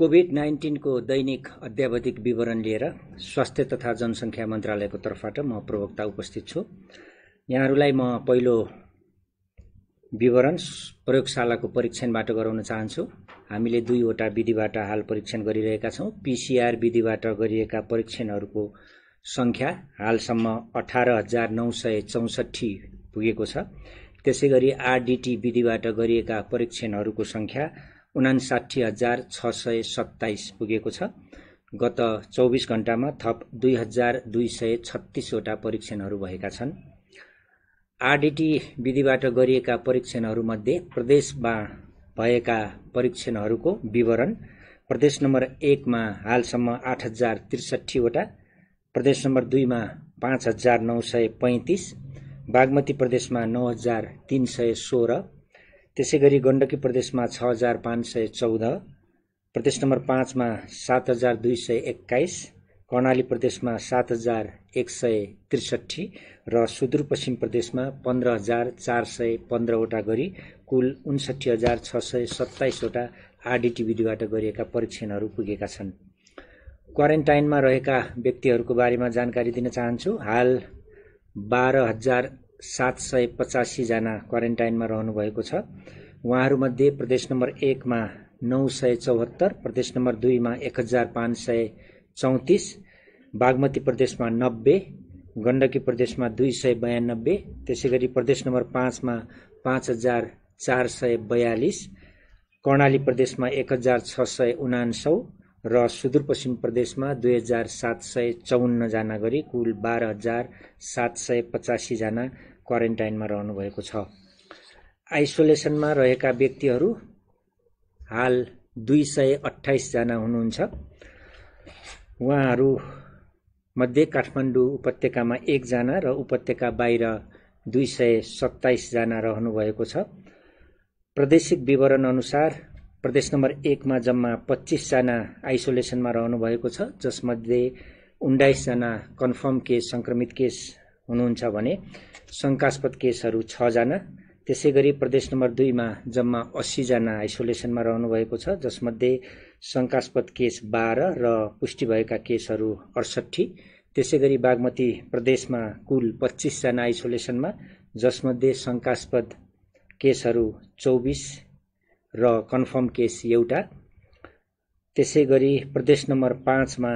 covid नाइन्टिनको दैनिक अध्यावधिक विवरण लिएर स्वास्थ्य तथा जनसङ्ख्या मन्त्रालयको तर्फबाट म प्रवक्ता उपस्थित छु यहाँहरूलाई म पहिलो विवरण प्रयोगशालाको परीक्षणबाट गराउन चाहन्छु हामीले दुईवटा विधिबाट हाल परीक्षण गरिरहेका छौँ पिसिआर विधिबाट गरिएका परीक्षणहरूको सङ्ख्या हालसम्म अठार हजार नौ सय चौसठी पुगेको छ त्यसै गरी आरडिटी विधिबाट गरिएका परीक्षणहरूको सङ्ख्या उनासाठी हजार छ सय सत्ताइस पुगेको छ गत चौबिस घण्टामा थप दुई हजार दुई सय छत्तिसवटा परीक्षणहरू भएका छन् आरडिटी विधिबाट गरिएका परीक्षणहरूमध्ये प्रदेशमा भएका परीक्षणहरूको विवरण प्रदेश नम्बर एकमा हालसम्म आठ हजार त्रिसठीवटा प्रदेश नम्बर दुईमा पाँच हजार नौ सय पैँतिस बागमती प्रदेशमा नौ हजार तिन सय सोह्र त्यसै गरी गण्डकी प्रदेशमा छ हजार पाँच सय चौध प्रदेश नम्बर पाँचमा सात हजार दुई सय एक्काइस कर्णाली प्रदेशमा सात हजार एक सय त्रिसठी र सुदूरपश्चिम प्रदेशमा पन्ध्र हजार चार सय पन्ध्रवटा गरी कुल उन्सठी हजार छ सय सत्ताइसवटा विधिबाट गरिएका परीक्षणहरू पुगेका छन् क्वारेन्टाइनमा रहेका व्यक्तिहरूको बारेमा जानकारी दिन चाहन्छु हाल बाह्र हजार सात सय पचासीजना क्वारेन्टाइनमा रहनुभएको छ उहाँहरूमध्ये प्रदेश नम्बर एकमा नौ सय चौहत्तर प्रदेश नम्बर दुईमा एक हजार पाँच सय चौतिस बागमती प्रदेशमा नब्बे गण्डकी प्रदेशमा दुई सय बयानब्बे त्यसै गरी प्रदेश नम्बर पाँचमा पाँच हजार चार सय बयालिस कर्णाली प्रदेशमा एक हजार छ सय उनान्सौ र सुदूरपश्चिम प्रदेशमा दुई हजार सात सय चौन्नजना गरी कुल बाह्र हजार सात सय पचासीजना क्वारेन्टाइनमा रहनुभएको छ आइसोलेसनमा रहेका व्यक्तिहरू हाल दुई सय अठाइसजना हुनुहुन्छ उहाँहरूमध्ये काठमाडौँ उपत्यकामा एकजना र उपत्यका बाहिर दुई सय सत्ताइसजना रहनुभएको छ प्रादेशिक विवरण अनुसार प्रदेश नम्बर एकमा जम्मा पच्चिसजना आइसोलेसनमा रहनुभएको छ जसमध्ये उन्नाइसजना कन्फर्म केस सङ्क्रमित केस हुनुहुन्छ भने शङ्कास्पद केसहरू छजना त्यसै गरी प्रदेश नम्बर दुईमा जम्मा अस्सीजना आइसोलेसनमा रहनुभएको छ जसमध्ये शङ्कास्पद केस बाह्र र पुष्टि भएका केसहरू अडसट्ठी त्यसै गरी बागमती प्रदेशमा कुल पच्चिसजना आइसोलेसनमा जसमध्ये शङ्कास्पद केसहरू चौबिस र कन्फर्म केस एउटा त्यसै गरी प्रदेश नम्बर पाँचमा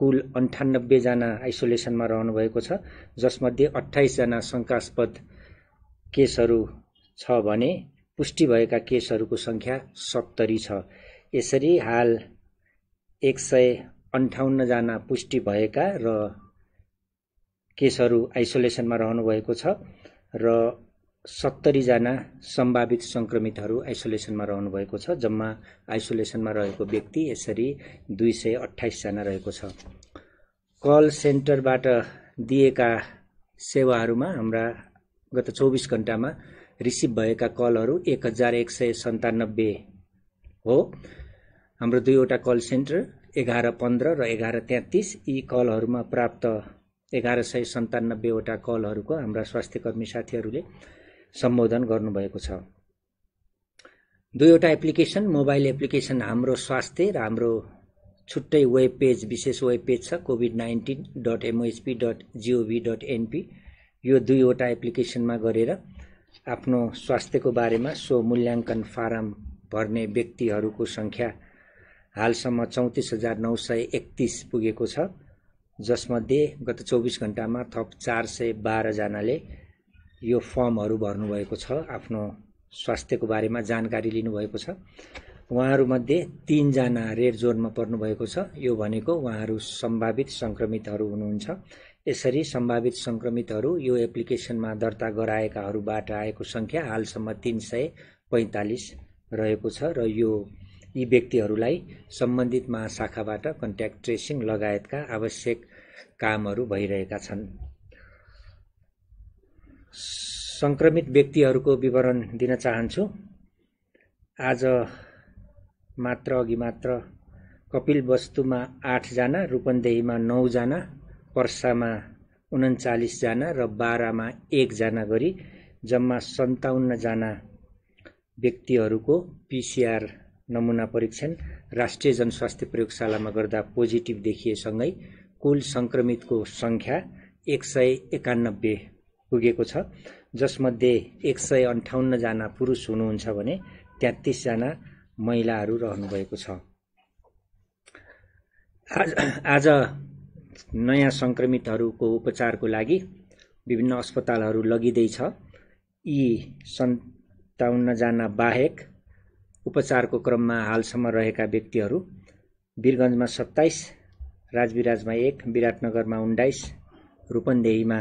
कुल अन्ठानब्बेजना आइसोलेसनमा रहनुभएको छ जसमध्ये अठाइसजना शङ्कास्पद केसहरू छ भने पुष्टि भएका केसहरूको सङ्ख्या सत्तरी छ यसरी हाल एक सय अन्ठाउन्नजना पुष्टि भएका र केसहरू आइसोलेसनमा रहनुभएको छ र सत्तरीजना सम्भावित सङ्क्रमितहरू आइसोलेसनमा रहनुभएको छ जम्मा आइसोलेसनमा रहेको व्यक्ति यसरी दुई सय अठाइसजना रहेको छ कल सेन्टरबाट दिएका सेवाहरूमा हाम्रा गत चौबिस घन्टामा रिसिभ भएका कलहरू एक हजार एक सय सन्तानब्बे हो हाम्रो दुईवटा कल सेन्टर एघार पन्ध्र र एघार तेत्तिस यी कलहरूमा प्राप्त एघार सय सन्तानब्बेवटा कलहरूको हाम्रा स्वास्थ्यकर्मी साथीहरूले सम्बोधन गर्नुभएको छ दुईवटा एप्लिकेसन मोबाइल एप्लिकेसन हाम्रो स्वास्थ्य र हाम्रो छुट्टै वेब पेज विशेष वेब पेज छ covid nineteen dot MOHP dot gov dot NP यो दुईवटा एप्लिकेसनमा गरेर आफ्नो स्वास्थ्यको बारेमा सो मूल्याङ्कन फारम भर्ने व्यक्तिहरूको सङ्ख्या हालसम्म चौतिस हजार नौ सय एकतिस पुगेको छ जसमध्ये गत चौबिस घन्टामा थप चार सय बाह्रजनाले यो फर्महरू भर्नुभएको छ आफ्नो स्वास्थ्यको बारेमा जानकारी लिनुभएको छ उहाँहरूमध्ये तिनजना रेड जोनमा पर्नुभएको छ यो भनेको उहाँहरू सम्भावित सङ्क्रमितहरू हुनुहुन्छ यसरी सम्भावित सङ्क्रमितहरू यो एप्लिकेसनमा दर्ता गराएकाहरूबाट आएको सङ्ख्या हालसम्म तिन सय पैँतालिस रहेको छ र यो यी व्यक्तिहरूलाई सम्बन्धित महाशाखाबाट कन्ट्याक्ट ट्रेसिङ लगायतका आवश्यक कामहरू भइरहेका छन् संक्रमित व्यक्तिहरूको विवरण दिन चाहन्छु आज मात्र अघि मात्र कपिल वस्तुमा आठजना रूपन्देहीमा नौजना पर्सामा उन्चालिसजना र बाह्रमा एकजना गरी जम्मा सन्ताउन्नजना व्यक्तिहरूको पिसिआर नमुना परीक्षण राष्ट्रिय जनस्वास्थ्य प्रयोगशालामा गर्दा पोजिटिभ देखिएसँगै कुल सङ्क्रमितको सङ्ख्या एक सय एकानब्बे पुगेको छ जसमध्ये एक सय अन्ठाउन्नजना पुरुष हुनुहुन्छ भने तेत्तिसजना महिलाहरू रहनुभएको छ आज आज नयाँ सङ्क्रमितहरूको उपचारको लागि विभिन्न अस्पतालहरू लगिँदैछ यी सन्ताउन्नजना बाहेक उपचारको क्रममा हालसम्म रहेका व्यक्तिहरू वीरगन्जमा सत्ताइस राजविराजमा एक विराटनगरमा उन्नाइस रूपन्देहीमा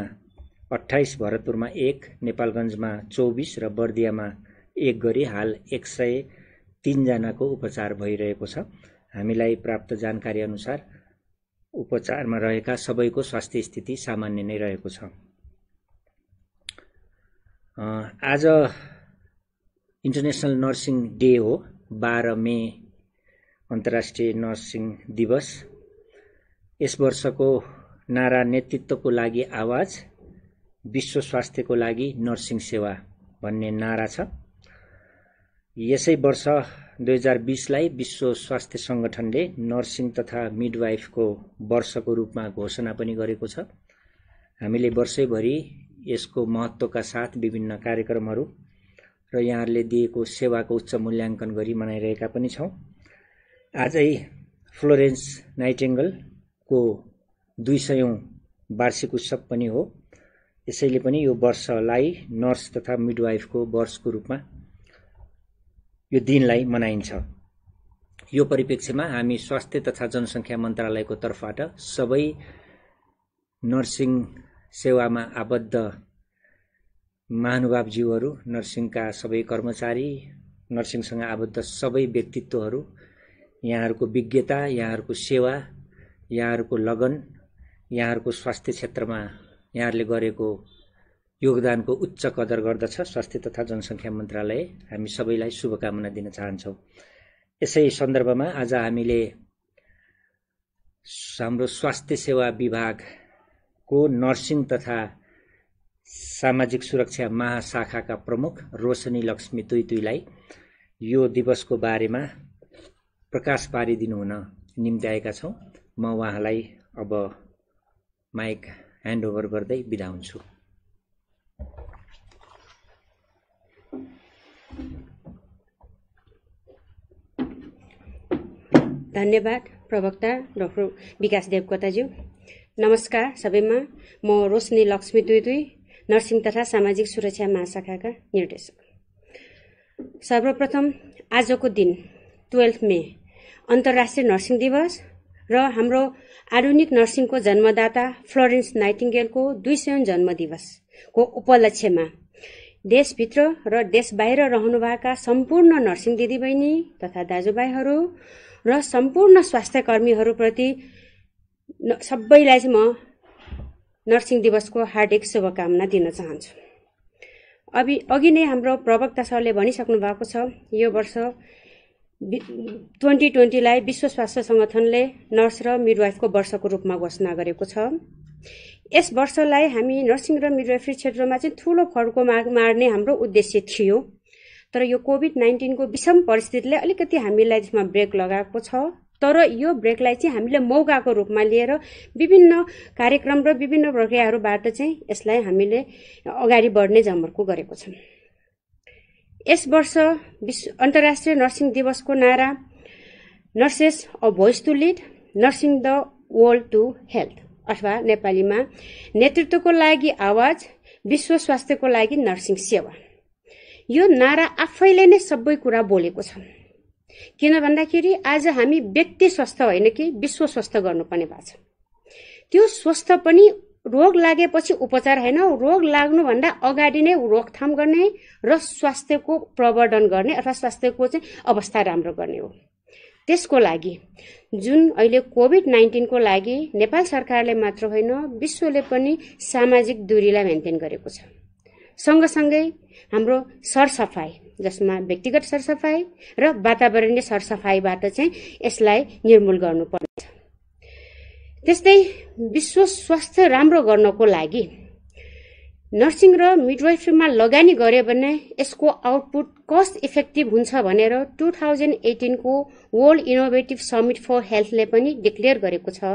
अठाइस भरतपुरमा एक नेपालगञ्जमा चौबिस र बर्दियामा एक गरी हाल एक सय तिनजनाको उपचार भइरहेको छ हामीलाई प्राप्त जानकारी अनुसार उपचारमा रहेका सबैको स्वास्थ्य स्थिति सामान्य नै रहेको छ आज इन्टरनेसनल नर्सिङ डे हो बाह्र मे अन्तर्राष्ट्रिय नर्सिङ दिवस यस वर्षको नारा नेतृत्वको लागि आवाज विश्व स्वास्थ्यको लागि नर्सिङ सेवा भन्ने नारा छ यसै वर्ष दुई हजार बिसलाई विश्व स्वास्थ्य सङ्गठनले नर्सिङ तथा मिडवाइफको वर्षको रूपमा घोषणा पनि गरेको छ हामीले वर्षैभरि यसको महत्त्वका साथ विभिन्न कार्यक्रमहरू र यहाँहरूले दिएको सेवाको उच्च मूल्याङ्कन गरी मनाइरहेका पनि छौँ आजै फ्लोरेन्स नाइटेङ्गलको दुई सयौँ वार्षिक उत्सव पनि हो यसैले पनि यो वर्षलाई नर्स तथा मिडवाइफको वर्षको रूपमा यो दिनलाई मनाइन्छ यो परिप्रेक्ष्यमा हामी स्वास्थ्य तथा जनसङ्ख्या मन्त्रालयको तर्फबाट सबै नर्सिङ सेवामा आबद्ध महानुभावज्यूहरू नर्सिङका सबै कर्मचारी नर्सिङसँग आबद्ध सबै व्यक्तित्वहरू यहाँहरूको विज्ञता यहाँहरूको सेवा यहाँहरूको लगन यहाँहरूको स्वास्थ्य क्षेत्रमा यहाँहरूले गरेको योगदानको उच्च कदर गर्दछ स्वास्थ्य तथा जनसङ्ख्या मन्त्रालय हामी सबैलाई शुभकामना दिन चाहन्छौँ यसै सन्दर्भमा आज हामीले हाम्रो स्वास्थ्य सेवा विभागको नर्सिङ तथा सामाजिक सुरक्षा महाशाखाका प्रमुख रोशनी लक्ष्मी तुई तुईलाई यो दिवसको बारेमा प्रकाश पारिदिनु हुन निम्त्याएका छौँ म उहाँलाई अब माइक ह्यान्ड ओभर गर्दै बिदा हुन्छु धन्यवाद प्रवक्ता डक्टर विकास देवकोटाज्यू नमस्कार सबैमा म रोशनी लक्ष्मी दुई दुई नर्सिङ तथा सामाजिक सुरक्षा महाशाखाका निर्देशक सर्वप्रथम आजको दिन टुवेल्भ मे अन्तर्राष्ट्रिय नर्सिङ दिवस र हाम्रो आधुनिक नर्सिङको जन्मदाता फ्लोरेन्स नाइटिङ्गेलको दुई सय जन्म दिवसको उपलक्ष्यमा देशभित्र र देश बाहिर रहनुभएका सम्पूर्ण नर्सिङ दिदीबहिनी तथा दाजुभाइहरू र सम्पूर्ण स्वास्थ्य कर्मीहरूप्रति सबैलाई चाहिँ म नर्सिङ दिवसको हार्दिक शुभकामना दिन चाहन्छु अघि अघि नै हाम्रो प्रवक्ता सरले भनिसक्नु भएको छ यो वर्ष ट्वेन्टी ट्वेन्टीलाई विश्व स्वास्थ्य सङ्गठनले नर्स र मिडवाइफको वर्षको रूपमा घोषणा गरेको छ यस वर्षलाई हामी नर्सिङ र मिडवाइफरी क्षेत्रमा चाहिँ ठुलो फड्को मार्ने हाम्रो उद्देश्य थियो तर यो कोभिड नाइन्टिनको विषम परिस्थितिले अलिकति हामीलाई त्यसमा ब्रेक लगाएको छ तर यो ब्रेकलाई चाहिँ हामीले मौकाको रूपमा लिएर विभिन्न कार्यक्रम र विभिन्न प्रक्रियाहरूबाट चाहिँ यसलाई हामीले अगाडि बढ्ने जमर्को गरेको छौँ यस वर्ष विश्व अन्तर्राष्ट्रिय नर्सिङ दिवसको नारा nurses a voice to lead nursing the world to health अथवा नेपालीमा नेतृत्वको लागि आवाज विश्व स्वास्थ्यको लागि नर्सिङ सेवा यो नारा आफैले नै सबै कुरा बोलेको छ किन भन्दाखेरि आज हामी व्यक्ति स्वस्थ होइन कि विश्व स्वस्थ गर्नुपर्ने भएको छ त्यो स्वस्थ पनि रोग लागेपछि उपचार होइन रोग लाग्नुभन्दा अगाडि नै रोकथाम गर्ने र स्वास्थ्यको प्रवर्धन गर्ने अथवा स्वास्थ्यको चाहिँ अवस्था राम्रो गर्ने हो त्यसको लागि जुन अहिले कोभिड नाइन्टिनको लागि नेपाल सरकारले मात्र होइन विश्वले पनि सामाजिक दूरीलाई मेन्टेन गरेको छ सँगसँगै हाम्रो सरसफाइ जसमा व्यक्तिगत सरसफाइ र वातावरणीय सरसफाइबाट चाहिँ यसलाई निर्मूल गर्नुपर्नेछ त्यस्तै विश्व स्वास्थ्य राम्रो गर्नको लागि नर्सिङ र मिडवाइफमा लगानी गर्यो भने यसको आउटपुट कस्ट इफेक्टिभ हुन्छ भनेर टु थाउजन्ड एटिनको वर्ल्ड इनोभेटिभ समिट फर हेल्थले पनि डिक्लेयर गरेको छ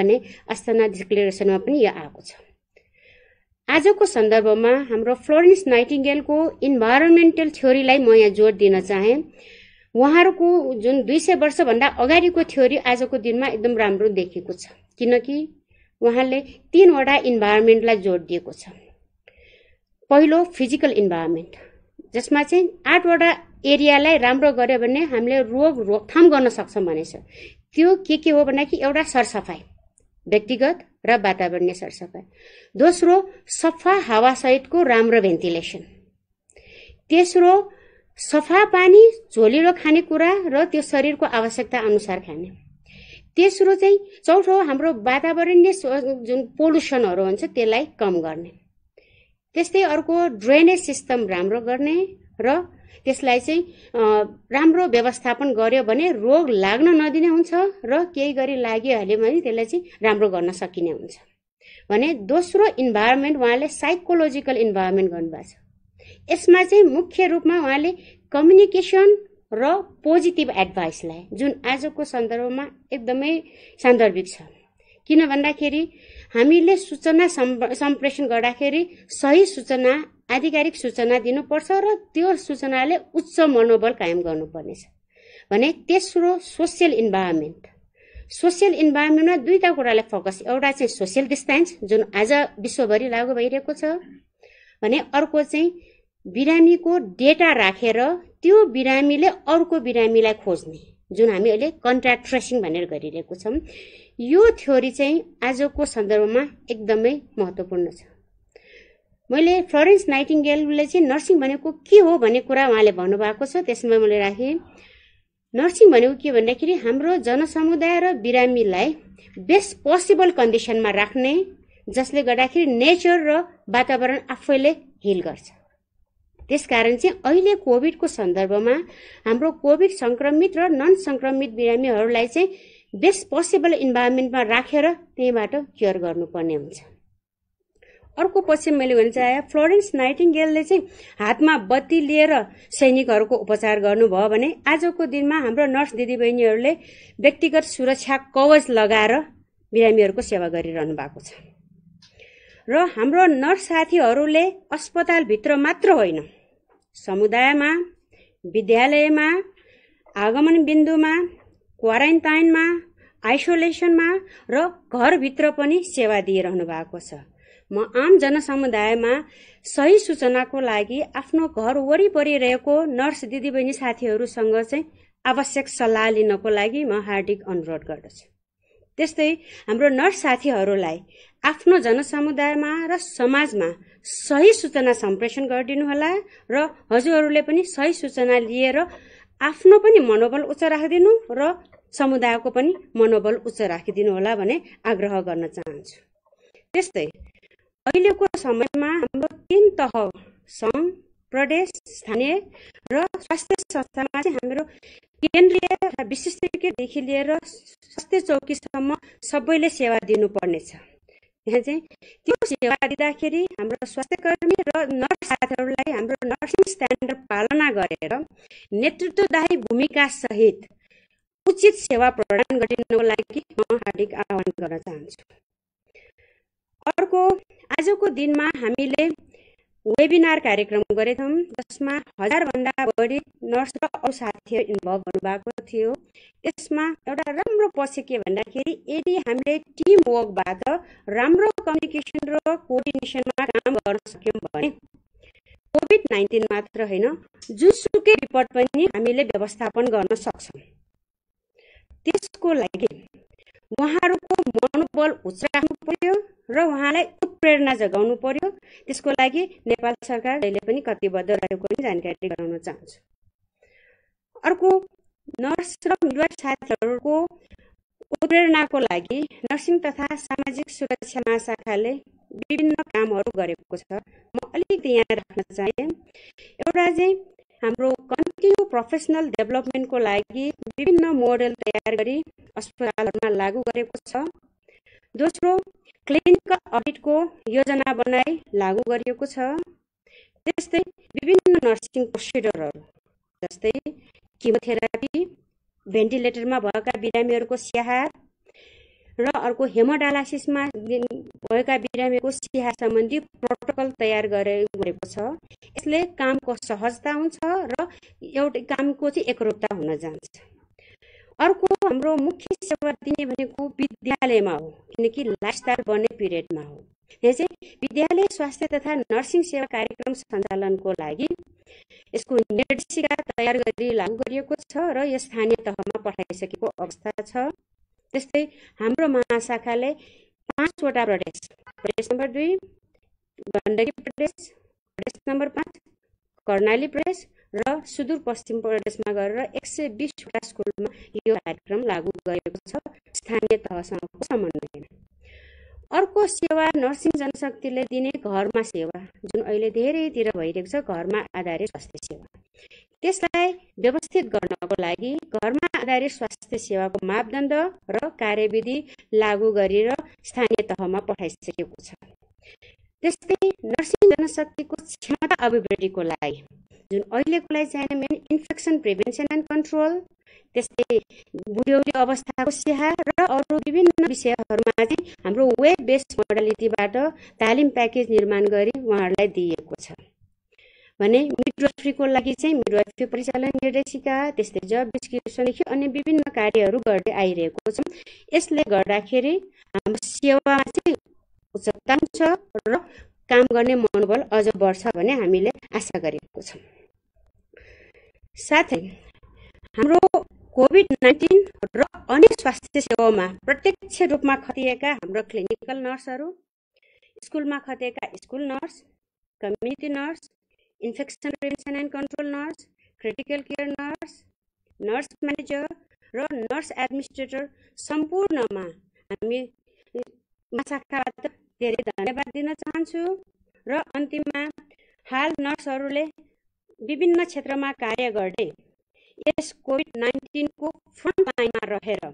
भने अस्ताना डिक्लेरेसनमा पनि यो आएको छ आजको सन्दर्भमा हाम्रो फ्लोरेन्स नाइटिङ्गेलको इन्भाइरोमेन्टल थ्योरीलाई म यहाँ जोड दिन चाहेँ उहाँहरूको जुन दुई सय वर्षभन्दा अगाडिको थ्योरी आजको दिनमा एकदम राम्रो देखिएको छ किनकि उहाँले तिनवटा इन्भाइरोमेन्टलाई जोड दिएको छ पहिलो फिजिकल इन्भाइरोमेन्ट जसमा चाहिँ आठवटा एरियालाई राम्रो गऱ्यो भने हामीले रोग रोकथाम गर्न सक्छौँ भनेछ त्यो के के हो भन्दाखेरि कि एउटा सरसफाइ व्यक्तिगत र वातावरणीय सरसफाइ दोस्रो सफा हावासहितको राम्रो भेन्टिलेसन तेस्रो सफा पानी झोलिलो खानेकुरा र त्यो शरीरको आवश्यकता अनुसार खाने तेस्रो चाहिँ चौथो हाम्रो वातावरणीय जुन पोल्युसनहरू हुन्छ त्यसलाई कम गर्ने त्यस्तै अर्को ड्रेनेज सिस्टम राम्रो गर्ने र त्यसलाई चाहिँ राम्रो व्यवस्थापन गर्यो भने रोग लाग्न नदिने हुन्छ र केही गरी लागिहाल्यो भने त्यसलाई चाहिँ राम्रो गर्न सकिने हुन्छ भने दोस्रो इन्भाइरोमेन्ट उहाँले साइकोलोजिकल इन्भाइरोमेन्ट गर्नुभएको छ यसमा चाहिँ मुख्य रूपमा उहाँले कम्युनिकेसन र पोजिटिभ एडभाइसलाई जुन आजको सन्दर्भमा एकदमै सान्दर्भिक छ किन भन्दाखेरि हामीले सूचना सम्प्रेषण गर्दाखेरि सही सूचना आधिकारिक सूचना दिनुपर्छ र त्यो सूचनाले उच्च मनोबल कायम गर्नुपर्नेछ भने तेस्रो सोसियल इन्भाइरोमेन्ट सोसियल इन्भाइरोमेन्टमा दुईवटा कुरालाई फोकस एउटा चाहिँ सोसियल डिस्टेन्स जुन आज विश्वभरि लागू भइरहेको छ भने अर्को चाहिँ बिरामीको डेटा राखेर त्यो बिरामीले अर्को बिरामीलाई खोज्ने जुन हामी अहिले कन्ट्याक्ट ट्रेसिङ भनेर गरिरहेको छौँ यो थ्योरी चाहिँ आजको सन्दर्भमा एकदमै महत्त्वपूर्ण छ मैले फ्लोरेन्स नाइटिङ्गेलले चाहिँ नर्सिङ भनेको के हो भन्ने कुरा उहाँले भन्नुभएको छ त्यसमा मैले राखेँ नर्सिङ भनेको के भन्दाखेरि हाम्रो जनसमुदाय र बिरामीलाई बेस्ट पोसिबल कन्डिसनमा राख्ने जसले गर्दाखेरि नेचर र वातावरण आफैले हिल गर्छ त्यसकारण चाहिँ अहिले कोभिडको सन्दर्भमा हाम्रो कोभिड संक्रमित र नन सङ्क्रमित बिरामीहरूलाई चाहिँ बेस्ट पोसिबल इन्भाइरोमेन्टमा राखेर त्यहीँबाट केयर गर्नुपर्ने हुन्छ अर्को पछि मैले भन्न चाहे फ्लोरेन्स नाइटिङ्गेलले चाहिँ हातमा बत्ती लिएर सैनिकहरूको उपचार गर्नुभयो भने आजको दिनमा हाम्रो नर्स दिदीबहिनीहरूले व्यक्तिगत सुरक्षा कवच लगाएर बिरामीहरूको सेवा गरिरहनु भएको छ र हाम्रो नर्स साथीहरूले अस्पतालभित्र मात्र होइन समुदायमा विद्यालयमा आगमन बिन्दुमा क्वारेन्टाइनमा आइसोलेसनमा र घरभित्र पनि सेवा दिइरहनु भएको छ म आम जनसमुदायमा सही सूचनाको लागि आफ्नो घर वरिपरि रहेको नर्स दिदीबहिनी साथीहरूसँग चाहिँ आवश्यक सल्लाह लिनको लागि म हार्दिक अनुरोध गर्दछु त्यस्तै हाम्रो नर्स साथीहरूलाई आफ्नो जनसमुदायमा र समाजमा सही सूचना सम्प्रेषण गरिदिनुहोला र हजुरहरूले पनि सही सूचना लिएर आफ्नो पनि मनोबल उच्च राखिदिनु र समुदायको पनि मनोबल उच्च राखिदिनु होला भने आग्रह गर्न चाहन्छु त्यस्तै अहिलेको समयमा हाम्रो तिन तह सङ्घ प्रदेश स्थानीय र स्वास्थ्य संस्थामा चाहिँ हाम्रो केन्द्रीय विशेषज्ञदेखि लिएर स्वास्थ्य चौकीसम्म सबैले सेवा दिनुपर्नेछ यहाँ चाहिँ त्यो सेवा दिँदाखेरि हाम्रो स्वास्थ्यकर्मी र नर्स साथीहरूलाई हाम्रो नर्सिङ स्ट्यान्डर्ड पालना गरेर नेतृत्वदायी भूमिका सहित उचित सेवा प्रदान गरिनको लागि म हार्दिक आह्वान गर्न चाहन्छु अर्को आजको दिनमा हामीले वेबिनार कार्यक्रम गरेथ्यौँ जसमा हजारभन्दा बढी नर्स र अरू साथीहरू इन्भल्भ हुनुभएको थियो यसमा एउटा राम्रो पक्ष के भन्दाखेरि यदि हामीले टिम वर्कबाट राम्रो कम्युनिकेसन र कोअर्डिनेसनमा काम गर्न सक्यौँ भने कोभिड नाइन्टिन मात्र होइन जुनसुकै विपद पनि हामीले व्यवस्थापन गर्न सक्छौँ त्यसको लागि उहाँहरूको मनोबल राख्नु पर्यो र उहाँलाई उत्प्रेरणा जगाउनु पर्यो त्यसको लागि नेपाल सरकार अहिले पनि कतिबद्ध रहेको पनि जानकारी गराउन चाहन्छु अर्को नर्स र मिडवाइफ साथीहरूको उत्प्रेरणाको लागि नर्सिङ तथा सामाजिक सुरक्षा महाशाखाले विभिन्न कामहरू गरेको छ म अलिकति यहाँ राख्न चाहे एउटा चाहिँ हाम्रो कन्टिन्यू प्रोफेसनल डेभलपमेन्टको लागि विभिन्न मोडल तयार गरी अस्पतालहरूमा लागू गरेको छ दोस्रो क्लिनिकल अडिटको योजना बनाई लागू गरिएको छ त्यस्तै विभिन्न नर्सिङ प्रोसिडरहरू जस्तै किमोथेरापी भेन्टिलेटरमा भएका बिरामीहरूको स्याहार र अर्को हेमोडालासिसमा भएका बिरामीको सिहा सम्बन्धी प्रोटोकल तयार गरे गरेको छ यसले कामको सहजता हुन्छ र एउटै कामको चाहिँ एकरूपता हुन जान्छ अर्को हाम्रो मुख्य सेवा दिने भनेको विद्यालयमा हो किनकि लाइफस्टाइल बन्ने पिरियडमा हो यहाँ चाहिँ विद्यालय स्वास्थ्य तथा नर्सिङ सेवा कार्यक्रम सञ्चालनको लागि यसको निर्देशिका तयार गरी लागू गरिएको छ र यो स्थानीय तहमा पठाइसकेको अवस्था छ त्यस्तै हाम्रो महाशाखाले पाँचवटा प्रदेश प्रदेश नम्बर दुई गण्डकी प्रदेश प्रदेश नम्बर पाँच कर्णाली प्रदेश र सुदूरपश्चिम प्रदेशमा गरेर एक सय बिसवटा स्कुलमा यो कार्यक्रम लागू गरेको छ स्थानीय तहसँगको समन्वय अर्को सेवा नर्सिङ जनशक्तिले दिने घरमा सेवा जुन अहिले धेरैतिर भइरहेको छ घरमा आधारित स्वास्थ्य सेवा त्यसलाई व्यवस्थित गर्नको लागि घरमा आधारित स्वास्थ्य सेवाको मापदण्ड र कार्यविधि लागू गरेर स्थानीय तहमा पठाइसकेको छ त्यस्तै नर्सिङ जनशक्तिको क्षमता अभिवृद्धिको लागि जुन अहिलेको लागि चाहिने main infection prevention and control त्यस्तै बुढ्यौली अवस्थाको स्याहार र अरू विभिन्न विषयहरूमा चाहिँ हाम्रो वेब बेस्ड मोडालिटीबाट तालिम प्याकेज निर्माण गरी उहाँहरूलाई दिइएको छ भने मिडवाइफ्रीको लागि चाहिँ मिडवाइफ्री परिचालन निर्देशिका त्यस्तै जब डिस्क्रिप्सनदेखि अन्य विभिन्न कार्यहरू गर्दै आइरहेको छ यसले गर्दाखेरि हाम्रो सेवामा चाहिँ छ र काम गर्ने मनोबल अझ बढ्छ भन्ने हामीले आशा गरेको छौँ साथै हाम्रो कोभिड नाइन्टिन र अन्य स्वास्थ्य सेवामा प्रत्यक्ष रूपमा खटिएका हाम्रो क्लिनिकल नर्सहरू स्कुलमा खटिएका school nurse community nurse infection prevention and control nurse critical care nurse nurse manager र नर्स एडमिनिस्ट्रेटर सम्पूर्णमा हामी शाखाबाट धेरै धन्यवाद दिन चाहन्छु र अन्तिममा हाल नर्सहरूले विभिन्न क्षेत्रमा कार्य गर्दै यस कोभिड नाइन्टिनको फ्रन्ट लाइनमा रहेर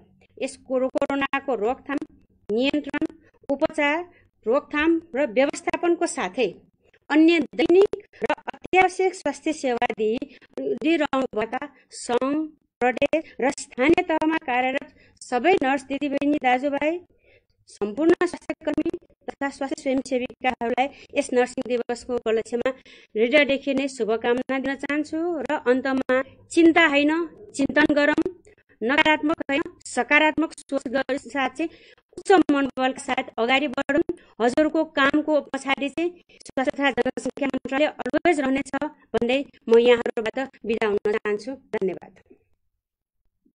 यस कोरोनाको रोकथाम नियन्त्रण उपचार रोकथाम र व्यवस्थापनको साथै अन्य दैनिक र अत्यावश्यक स्वास्थ्य सेवा दिइरहनुभएका सङ्घ प्रदेश र स्थानीय तहमा कार्यरत सबै नर्स दिदीबहिनी दाजुभाइ सम्पूर्ण स्वास्थ्यकर्मी तथा स्वास्थ्य स्वयंसेविकाहरूलाई यस नर्सिङ दिवसको उपलक्ष्यमा हृदयदेखि नै शुभकामना दिन चाहन्छु र अन्तमा चिन्ता होइन चिन्तन गरौँ नकारात्मक होइन सकारात्मक सोच साथ चाहिँ उच्च मनोबलका साथ अगाडि बढौँ हजुरको कामको पछाडि चाहिँ स्वास्थ्य तथा जनसङ्ख्या मन्त्रालय अलवेज रहनेछ भन्दै म यहाँहरूबाट बिदा हुन चाहन्छु धन्यवाद